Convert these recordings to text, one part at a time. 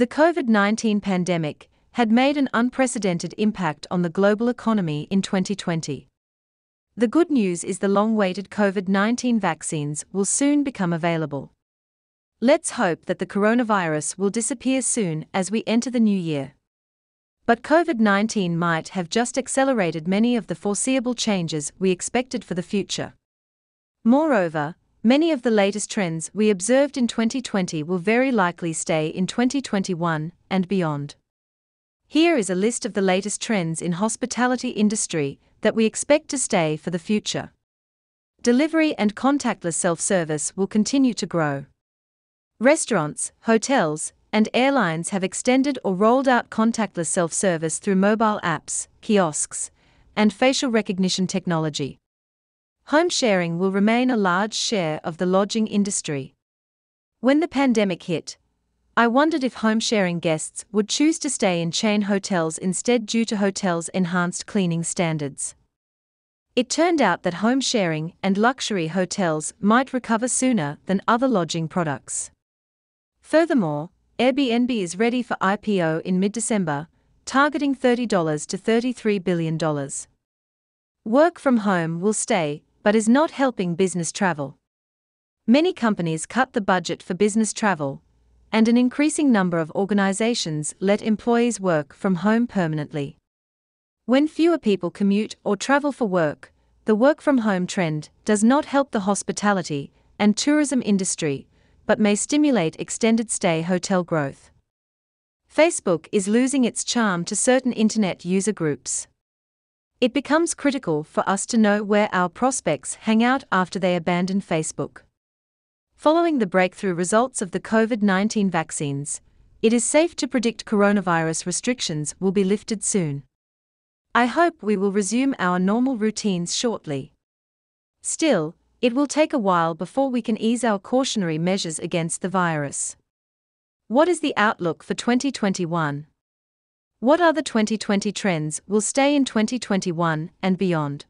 The COVID 19 pandemic had made an unprecedented impact on the global economy in 2020. The good news is the long awaited COVID 19 vaccines will soon become available. Let's hope that the coronavirus will disappear soon as we enter the new year. But COVID 19 might have just accelerated many of the foreseeable changes we expected for the future. Moreover, Many of the latest trends we observed in 2020 will very likely stay in 2021 and beyond. Here is a list of the latest trends in hospitality industry that we expect to stay for the future. Delivery and contactless self-service will continue to grow. Restaurants, hotels, and airlines have extended or rolled out contactless self-service through mobile apps, kiosks, and facial recognition technology. Home sharing will remain a large share of the lodging industry. When the pandemic hit, I wondered if home sharing guests would choose to stay in chain hotels instead due to hotels' enhanced cleaning standards. It turned out that home sharing and luxury hotels might recover sooner than other lodging products. Furthermore, Airbnb is ready for IPO in mid December, targeting $30 to $33 billion. Work from home will stay but is not helping business travel. Many companies cut the budget for business travel, and an increasing number of organizations let employees work from home permanently. When fewer people commute or travel for work, the work from home trend does not help the hospitality and tourism industry, but may stimulate extended stay hotel growth. Facebook is losing its charm to certain internet user groups it becomes critical for us to know where our prospects hang out after they abandon Facebook. Following the breakthrough results of the COVID 19 vaccines, it is safe to predict coronavirus restrictions will be lifted soon. I hope we will resume our normal routines shortly. Still, it will take a while before we can ease our cautionary measures against the virus. What is the outlook for 2021? What other 2020 trends will stay in 2021 and beyond?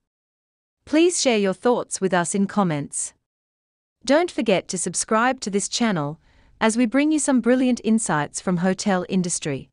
Please share your thoughts with us in comments. Don't forget to subscribe to this channel as we bring you some brilliant insights from hotel industry.